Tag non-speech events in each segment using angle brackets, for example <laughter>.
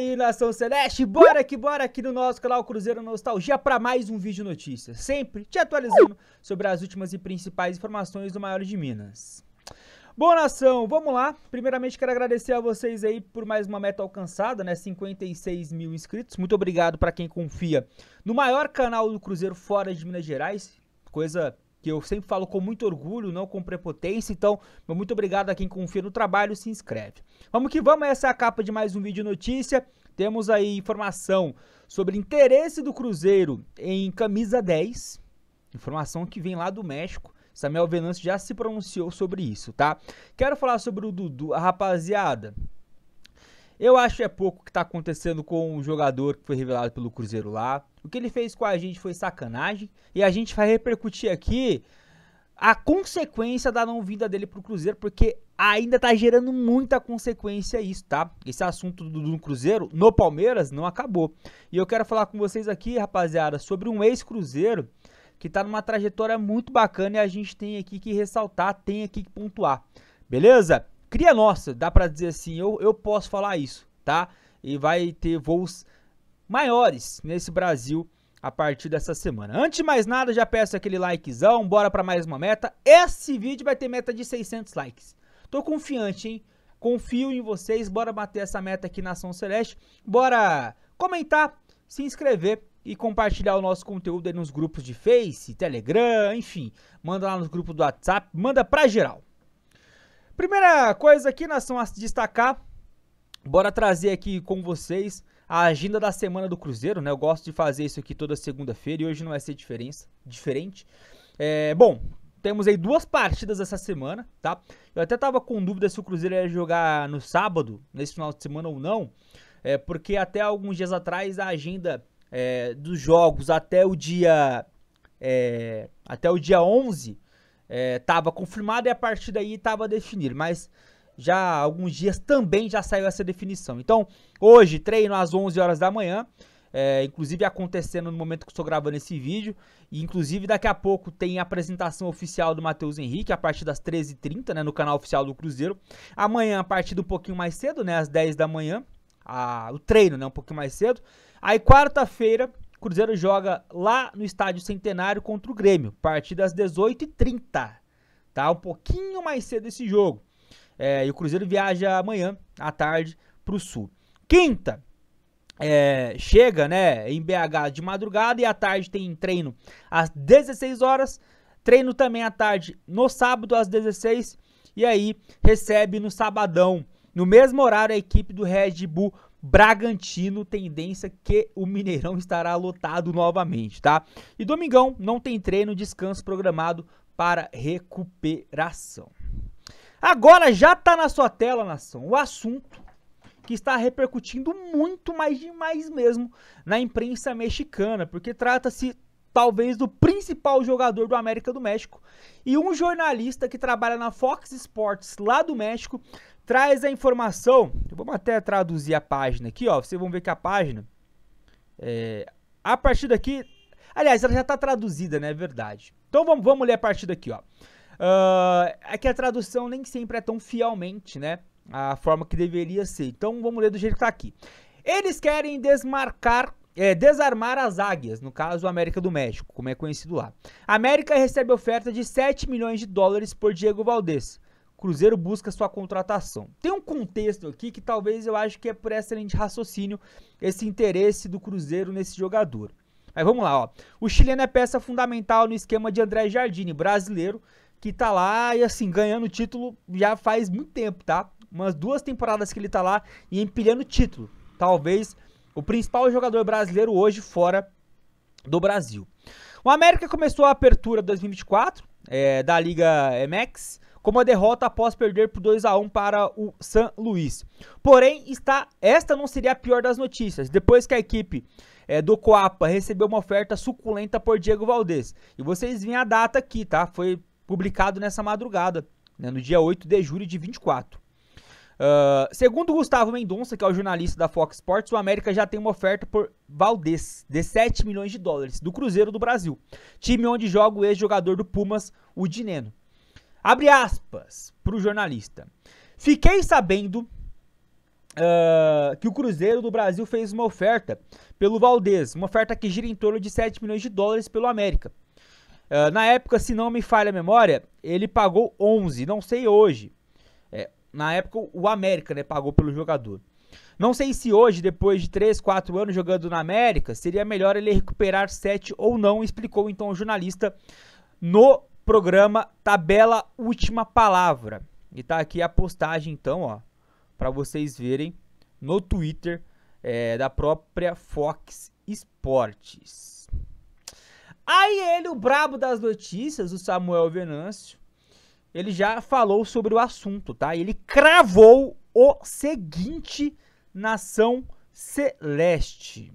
aí, nação celeste, bora que bora aqui no nosso canal Cruzeiro Nostalgia para mais um vídeo notícias, sempre te atualizando sobre as últimas e principais informações do maior de Minas. Bom, nação, vamos lá. Primeiramente, quero agradecer a vocês aí por mais uma meta alcançada, né? 56 mil inscritos. Muito obrigado para quem confia no maior canal do Cruzeiro fora de Minas Gerais. Coisa que eu sempre falo com muito orgulho, não com prepotência. Então, muito obrigado a quem confia no trabalho, se inscreve. Vamos que vamos, essa é a capa de mais um vídeo notícia. Temos aí informação sobre interesse do Cruzeiro em camisa 10. Informação que vem lá do México. Samuel Venâncio já se pronunciou sobre isso, tá? Quero falar sobre o Dudu, a rapaziada. Eu acho que é pouco o que está acontecendo com o jogador que foi revelado pelo Cruzeiro lá. O que ele fez com a gente foi sacanagem. E a gente vai repercutir aqui a consequência da não vinda dele pro Cruzeiro, porque ainda tá gerando muita consequência isso, tá? Esse assunto do, do Cruzeiro no Palmeiras não acabou. E eu quero falar com vocês aqui, rapaziada, sobre um ex-Cruzeiro que tá numa trajetória muito bacana e a gente tem aqui que ressaltar, tem aqui que pontuar. Beleza? cria nossa, dá para dizer assim, eu, eu posso falar isso, tá? E vai ter voos maiores nesse Brasil a partir dessa semana. Antes de mais nada, já peço aquele likezão, bora para mais uma meta. Esse vídeo vai ter meta de 600 likes. Tô confiante, hein? Confio em vocês, bora bater essa meta aqui na Ação Celeste. Bora comentar, se inscrever e compartilhar o nosso conteúdo aí nos grupos de Face, Telegram, enfim. Manda lá nos grupos do WhatsApp, manda pra geral. Primeira coisa aqui, nação a destacar, bora trazer aqui com vocês a agenda da semana do Cruzeiro, né? Eu gosto de fazer isso aqui toda segunda-feira e hoje não vai ser diferença, diferente. É, bom, temos aí duas partidas essa semana, tá? Eu até tava com dúvida se o Cruzeiro ia jogar no sábado, nesse final de semana ou não, é, porque até alguns dias atrás a agenda é, dos jogos até o dia é, até o dia 11 estava é, confirmado e a partir daí estava definido, mas já há alguns dias também já saiu essa definição. Então, hoje, treino às 11 horas da manhã, é, inclusive acontecendo no momento que estou gravando esse vídeo, e inclusive daqui a pouco tem a apresentação oficial do Matheus Henrique, a partir das 13h30, né, no canal oficial do Cruzeiro. Amanhã, a partir do um pouquinho mais cedo, né, às 10 da manhã, a, o treino, né, um pouquinho mais cedo. Aí, quarta-feira, Cruzeiro joga lá no Estádio Centenário contra o Grêmio, partida às 18h30, tá? Um pouquinho mais cedo esse jogo. É, e o Cruzeiro viaja amanhã à tarde para o Sul. Quinta, é, chega né, em BH de madrugada e à tarde tem treino às 16 horas. Treino também à tarde no sábado às 16 e aí recebe no sabadão, no mesmo horário, a equipe do Red Bull Bragantino, tendência que o Mineirão estará lotado novamente, tá? E domingão não tem treino, descanso programado para recuperação. Agora já tá na sua tela, nação, o assunto que está repercutindo muito mais demais mesmo na imprensa mexicana, porque trata-se talvez do principal jogador do América do México e um jornalista que trabalha na Fox Sports lá do México traz a informação. Vamos até traduzir a página aqui, ó. Vocês vão ver que a página, é, a partir daqui, aliás, ela já está traduzida, né? É verdade. Então vamos, vamos ler a partir daqui, ó. Uh, é que a tradução nem sempre é tão fielmente, né? A forma que deveria ser. Então vamos ler do jeito que está aqui. Eles querem desmarcar é, desarmar as águias, no caso a América do México, como é conhecido lá. A América recebe oferta de 7 milhões de dólares por Diego Valdez. Cruzeiro busca sua contratação. Tem um contexto aqui que talvez eu acho que é por essa de raciocínio, esse interesse do Cruzeiro nesse jogador. Mas vamos lá, ó. O chileno é peça fundamental no esquema de André Jardine, brasileiro, que tá lá e assim, ganhando título já faz muito tempo, tá? Umas duas temporadas que ele tá lá e empilhando título. Talvez o principal jogador brasileiro hoje fora do Brasil. O América começou a apertura 2024 é, eh, da Liga MX como a derrota após perder por 2 a 1 para o San Luís. Porém, está esta não seria a pior das notícias, depois que a equipe é, do Coapa recebeu uma oferta suculenta por Diego Valdez. E vocês vêm a data aqui, tá? Foi publicado nessa madrugada, né, no dia 8 de julho de 24. Uh, ah, segundo Gustavo Mendonça, que é o jornalista da Fox Sports, o América já tem uma oferta por Valdez, de 7 milhões de dólares, do Cruzeiro do Brasil, time onde joga o ex-jogador do Pumas, o Dineno. Abre aspas para o jornalista. Fiquei sabendo uh, que o Cruzeiro do Brasil fez uma oferta pelo Valdez, uma oferta que gira em torno de 7 milhões de dólares pelo América. Uh, na época, se não me falha a memória, ele pagou 11, não sei hoje. É, na época, o América né, pagou pelo jogador. Não sei se hoje, depois de 3, 4 anos jogando na América, seria melhor ele recuperar 7 ou não, explicou então o jornalista no programa Tabela Última Palavra. E tá aqui a postagem então, ó, para vocês verem no Twitter é, da própria Fox Esportes. Aí ele, o brabo das notícias, o Samuel Venâncio, ele já falou sobre o assunto, tá? Ele cravou o seguinte nação celeste.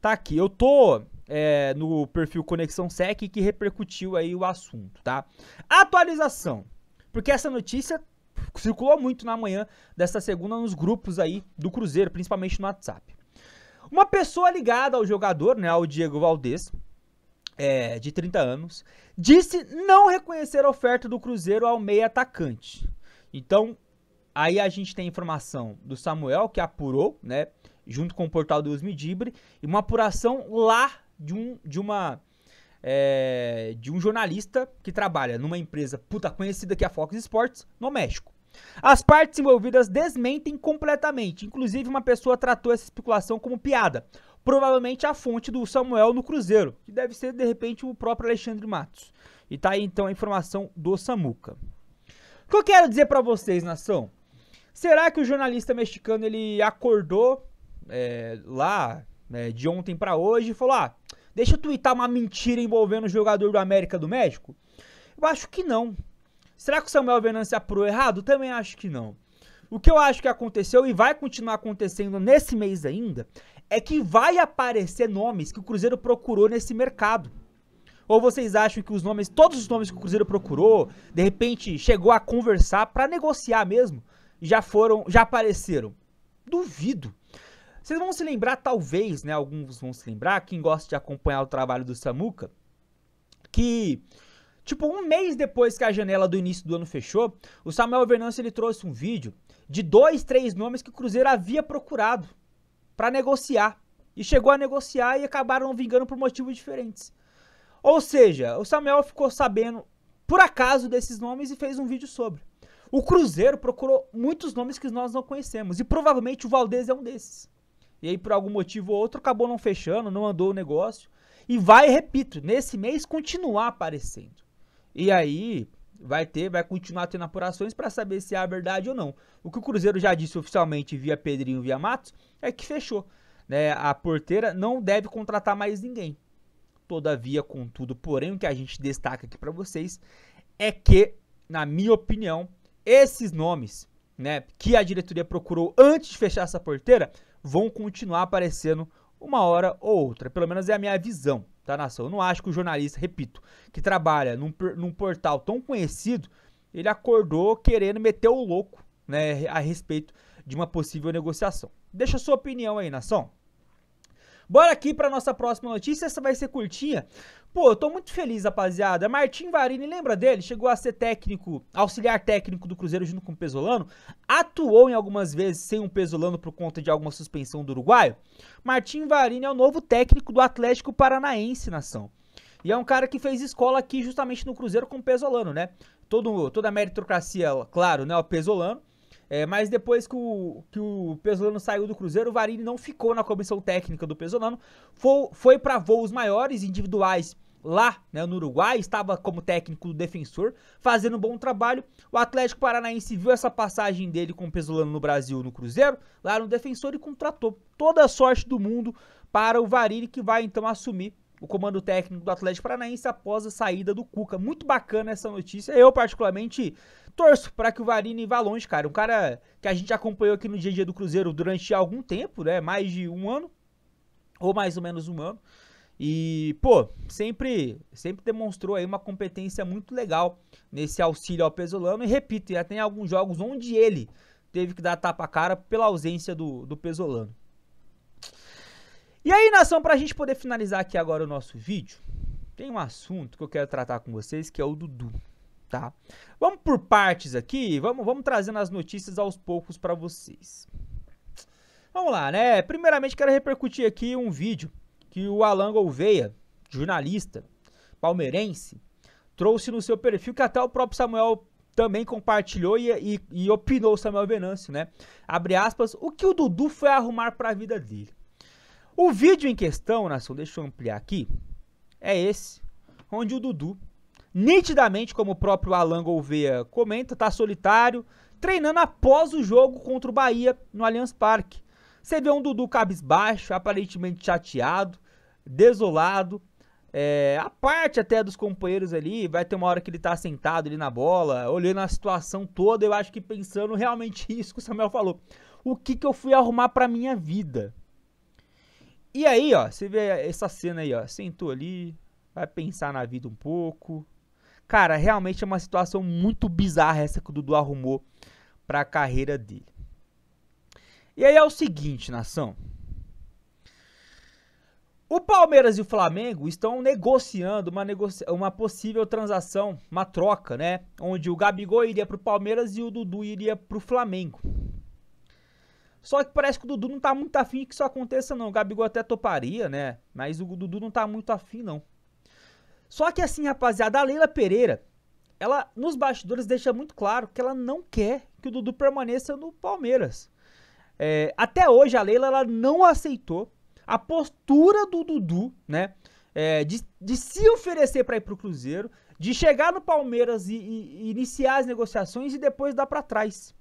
Tá aqui, eu tô é, no perfil Conexão Sec que repercutiu aí o assunto, tá? Atualização, porque essa notícia circulou muito na manhã desta segunda nos grupos aí do Cruzeiro, principalmente no WhatsApp. Uma pessoa ligada ao jogador, né, ao Diego Valdez, é, de 30 anos, disse não reconhecer a oferta do Cruzeiro ao meio atacante. Então, aí a gente tem informação do Samuel, que apurou, né, junto com o portal do Osmidibre, e uma apuração lá de um, de uma, é, de um jornalista que trabalha numa empresa puta conhecida que é a Fox Sports no México. As partes envolvidas desmentem completamente, inclusive uma pessoa tratou essa especulação como piada, provavelmente a fonte do Samuel no Cruzeiro, que deve ser de repente o próprio Alexandre Matos. E tá aí então a informação do Samuca. O que eu quero dizer para vocês, nação? Será que o jornalista mexicano ele acordou é, lá é, de ontem para hoje e falou: ah, Deixa eu twittar uma mentira envolvendo o jogador do América do México? Eu acho que não. Será que o Samuel Venâncio apurou errado? Também acho que não. O que eu acho que aconteceu e vai continuar acontecendo nesse mês ainda é que vai aparecer nomes que o Cruzeiro procurou nesse mercado. Ou vocês acham que os nomes, todos os nomes que o Cruzeiro procurou, de repente chegou a conversar para negociar mesmo, já foram, já apareceram? Duvido. Vocês vão se lembrar, talvez, né? Alguns vão se lembrar, quem gosta de acompanhar o trabalho do Samuca, que Tipo, um mês depois que a janela do início do ano fechou, o Samuel Venâncio ele trouxe um vídeo de dois, três nomes que o Cruzeiro havia procurado para negociar. E chegou a negociar e acabaram vingando por motivos diferentes. Ou seja, o Samuel ficou sabendo, por acaso, desses nomes e fez um vídeo sobre. O Cruzeiro procurou muitos nomes que nós não conhecemos e provavelmente o Valdez é um desses. E aí, por algum motivo ou outro, acabou não fechando, não andou o negócio. E vai, repito, nesse mês continuar aparecendo. E aí, vai ter, vai continuar tendo apurações para saber se é a verdade ou não. O que o Cruzeiro já disse oficialmente via Pedrinho, via Matos, é que fechou. Né? A porteira não deve contratar mais ninguém. Todavia, contudo, porém, o que a gente destaca aqui para vocês é que, na minha opinião, esses nomes né, que a diretoria procurou antes de fechar essa porteira vão continuar aparecendo uma hora ou outra. Pelo menos é a minha visão, tá, nação? Eu não acho que o jornalista, repito, que trabalha num, num portal tão conhecido, ele acordou querendo meter o louco né, a respeito de uma possível negociação. Deixa a sua opinião aí, nação. Bora aqui para nossa próxima notícia, essa vai ser curtinha. Pô, eu tô muito feliz, rapaziada. Martim Varini, lembra dele? Chegou a ser técnico, auxiliar técnico do Cruzeiro junto com o Pesolano. Atuou em algumas vezes sem o um Pesolano por conta de alguma suspensão do uruguaio. Martim Varini é o novo técnico do Atlético Paranaense, nação. E é um cara que fez escola aqui justamente no Cruzeiro com o Pesolano, né? Todo, toda a meritocracia, claro, né? O Pesolano. É, mas depois que o, que o Pesolano saiu do Cruzeiro, o Varini não ficou na comissão técnica do Pesolano, foi, foi para voos maiores, individuais lá né, no Uruguai, estava como técnico do defensor, fazendo um bom trabalho. O Atlético Paranaense viu essa passagem dele com o Pesolano no Brasil, no Cruzeiro, lá no defensor e contratou toda a sorte do mundo para o Varini, que vai então assumir o comando técnico do Atlético Paranaense após a saída do Cuca. Muito bacana essa notícia. Eu, particularmente, torço para que o Varini vá longe, cara. Um cara que a gente acompanhou aqui no dia a dia do Cruzeiro durante algum tempo, né? Mais de um ano, ou mais ou menos um ano. E, pô, sempre, sempre demonstrou aí uma competência muito legal nesse auxílio ao Pesolano. E repito, já tem alguns jogos onde ele teve que dar tapa a cara pela ausência do, do Pesolano. E aí, nação, para a gente poder finalizar aqui agora o nosso vídeo, tem um assunto que eu quero tratar com vocês, que é o Dudu, tá? Vamos por partes aqui, vamos, vamos trazendo as notícias aos poucos para vocês. Vamos lá, né? Primeiramente, quero repercutir aqui um vídeo que o Alan Gouveia, jornalista palmeirense, trouxe no seu perfil, que até o próprio Samuel também compartilhou e, e, e opinou Samuel Venâncio, né? Abre aspas, o que o Dudu foi arrumar para a vida dele? O vídeo em questão, nação, deixa eu ampliar aqui, é esse, onde o Dudu, nitidamente, como o próprio Alan Gouveia comenta, tá solitário, treinando após o jogo contra o Bahia no Allianz Parque. Você vê um Dudu cabisbaixo, aparentemente chateado, desolado, é, a parte até dos companheiros ali, vai ter uma hora que ele tá sentado ali na bola, olhando a situação toda, eu acho que pensando realmente <laughs> isso que o Samuel falou. O que que eu fui arrumar pra minha vida? E aí, ó, você vê essa cena aí, ó. Sentou ali, vai pensar na vida um pouco. Cara, realmente é uma situação muito bizarra essa que o Dudu arrumou para a carreira dele. E aí é o seguinte, nação. O Palmeiras e o Flamengo estão negociando uma, uma possível transação, uma troca, né? Onde o Gabigol iria para o Palmeiras e o Dudu iria para o Flamengo. Só que parece que o Dudu não tá muito afim que isso aconteça, não. O Gabigol até toparia, né? Mas o Dudu não tá muito afim, não. Só que assim, rapaziada, a Leila Pereira, ela nos bastidores deixa muito claro que ela não quer que o Dudu permaneça no Palmeiras. É, até hoje a Leila ela não aceitou a postura do Dudu, né? É, de, de, se oferecer para ir pro Cruzeiro, de chegar no Palmeiras e, e, e iniciar as negociações e depois dar para trás.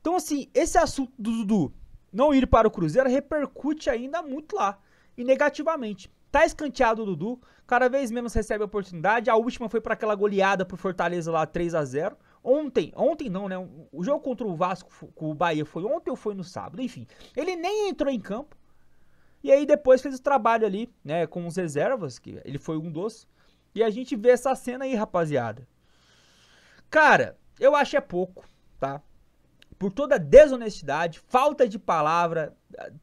Então, assim, esse assunto do Dudu não ir para o Cruzeiro repercute ainda muito lá. E negativamente. Tá escanteado o Dudu, cada vez menos recebe a oportunidade. A última foi para aquela goleada pro Fortaleza lá 3 a 0 Ontem, ontem não, né? O jogo contra o Vasco com o Bahia foi ontem ou foi no sábado? Enfim, ele nem entrou em campo. E aí depois fez o trabalho ali, né, com os reservas, que ele foi um dos. E a gente vê essa cena aí, rapaziada. Cara, eu acho é pouco, tá? por toda desonestidade, falta de palavra,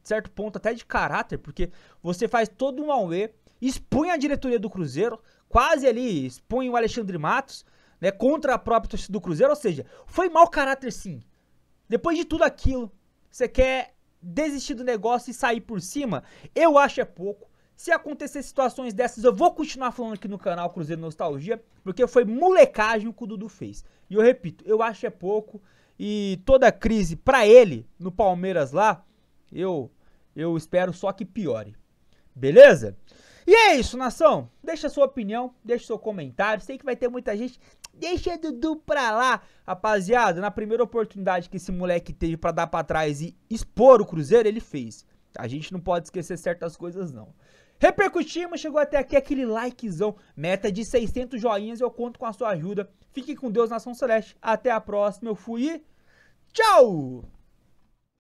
certo ponto até de caráter, porque você faz todo um auê, expõe a diretoria do Cruzeiro, quase ali expõe o Alexandre Matos, né, contra a própria torcida do Cruzeiro, ou seja, foi mau caráter sim. Depois de tudo aquilo, você quer desistir do negócio e sair por cima? Eu acho é pouco. Se acontecer situações dessas, eu vou continuar falando aqui no canal Cruzeiro Nostalgia, porque foi molecagem o que o Dudu fez. E eu repito, eu acho é pouco e toda a crise para ele no Palmeiras lá, eu eu espero só que piore. Beleza? E é isso, nação. Deixa sua opinião, deixa seu comentário. Sei que vai ter muita gente. Deixa Dudu pra lá, rapaziada. Na primeira oportunidade que esse moleque teve para dar para trás e expor o Cruzeiro, ele fez. A gente não pode esquecer certas coisas, não. Repercutimos, chegou até aqui aquele likezão, meta de 600 joinhas, eu conto com a sua ajuda. Fique com Deus, Nação Celeste. Até a próxima, eu fui e tchau!